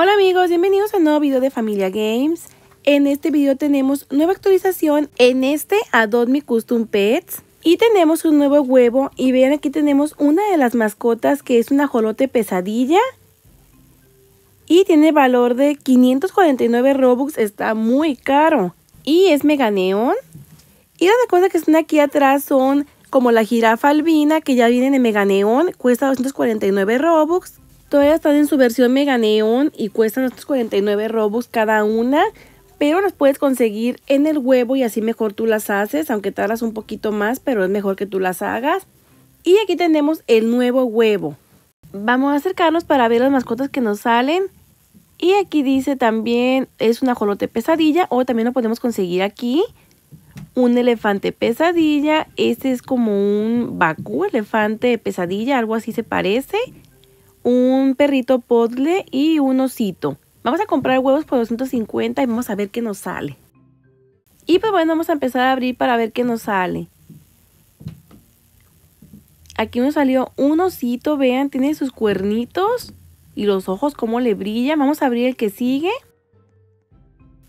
Hola amigos, bienvenidos a un nuevo video de Familia Games. En este video tenemos nueva actualización en este Adopt Me Custom Pets. Y tenemos un nuevo huevo y vean aquí tenemos una de las mascotas que es una jolote pesadilla. Y tiene valor de 549 Robux, está muy caro. Y es Meganeon Y la cosas que están aquí atrás son como la jirafa albina que ya viene en Meganeon, cuesta 249 Robux. Todas están en su versión Mega y cuestan estos 49 robos cada una. Pero las puedes conseguir en el huevo y así mejor tú las haces, aunque tardas un poquito más, pero es mejor que tú las hagas. Y aquí tenemos el nuevo huevo. Vamos a acercarnos para ver las mascotas que nos salen. Y aquí dice también, es una jolote pesadilla o también lo podemos conseguir aquí. Un elefante pesadilla, este es como un Bakú, elefante pesadilla, algo así se parece un perrito podle y un osito. Vamos a comprar huevos por 250 y vamos a ver qué nos sale. Y pues bueno, vamos a empezar a abrir para ver qué nos sale. Aquí nos salió un osito, vean, tiene sus cuernitos y los ojos cómo le brilla Vamos a abrir el que sigue.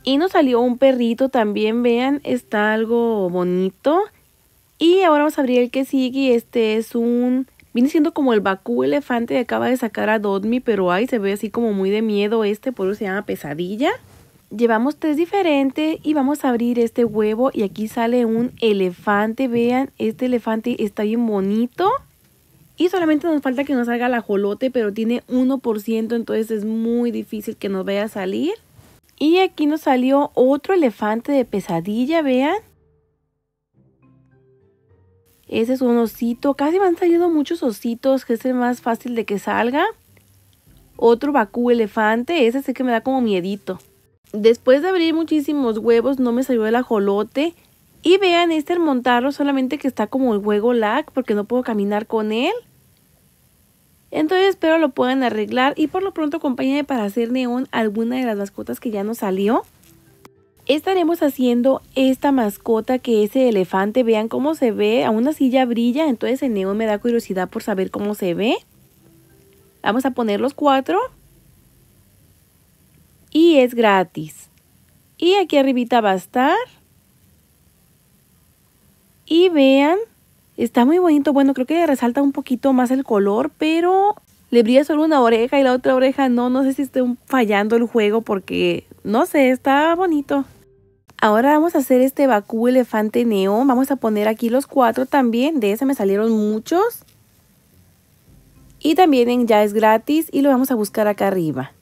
Y nos salió un perrito también, vean, está algo bonito. Y ahora vamos a abrir el que sigue este es un Viene siendo como el Bakú elefante que acaba de sacar a Dodmi, pero ahí se ve así como muy de miedo este, por eso se llama pesadilla. Llevamos tres diferentes y vamos a abrir este huevo y aquí sale un elefante, vean, este elefante está bien bonito. Y solamente nos falta que nos salga la jolote, pero tiene 1%, entonces es muy difícil que nos vaya a salir. Y aquí nos salió otro elefante de pesadilla, vean. Ese es un osito. Casi me han salido muchos ositos, que es el más fácil de que salga. Otro Bakú elefante, ese sí que me da como miedito. Después de abrir muchísimos huevos, no me salió el ajolote. Y vean este el solamente que está como el huevo lag, porque no puedo caminar con él. Entonces espero lo puedan arreglar y por lo pronto acompáñenme para hacer neón alguna de las mascotas que ya no salió estaremos haciendo esta mascota que es el elefante. Vean cómo se ve, aún así ya brilla, entonces el neo me da curiosidad por saber cómo se ve. Vamos a poner los cuatro. Y es gratis. Y aquí arribita va a estar. Y vean, está muy bonito. Bueno, creo que resalta un poquito más el color, pero le brilla solo una oreja y la otra oreja no. No sé si estoy fallando el juego porque, no sé, está bonito. Ahora vamos a hacer este Bakú elefante neón. Vamos a poner aquí los cuatro también. De ese me salieron muchos. Y también en ya es gratis y lo vamos a buscar acá arriba.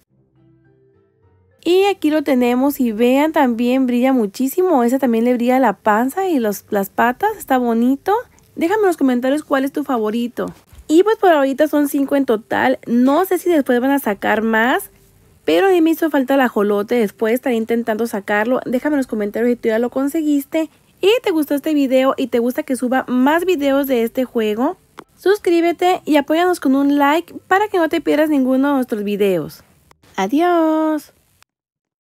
Y aquí lo tenemos y vean también brilla muchísimo. Ese también le brilla la panza y las patas. Está bonito. Déjame en los comentarios cuál es tu favorito. Y pues por ahorita son cinco en total. No sé si después van a sacar más. Pero a mí me hizo falta el ajolote, después estaré intentando sacarlo. Déjame en los comentarios si tú ya lo conseguiste. Y te gustó este video y te gusta que suba más videos de este juego. Suscríbete y apóyanos con un like para que no te pierdas ninguno de nuestros videos. ¡Adiós!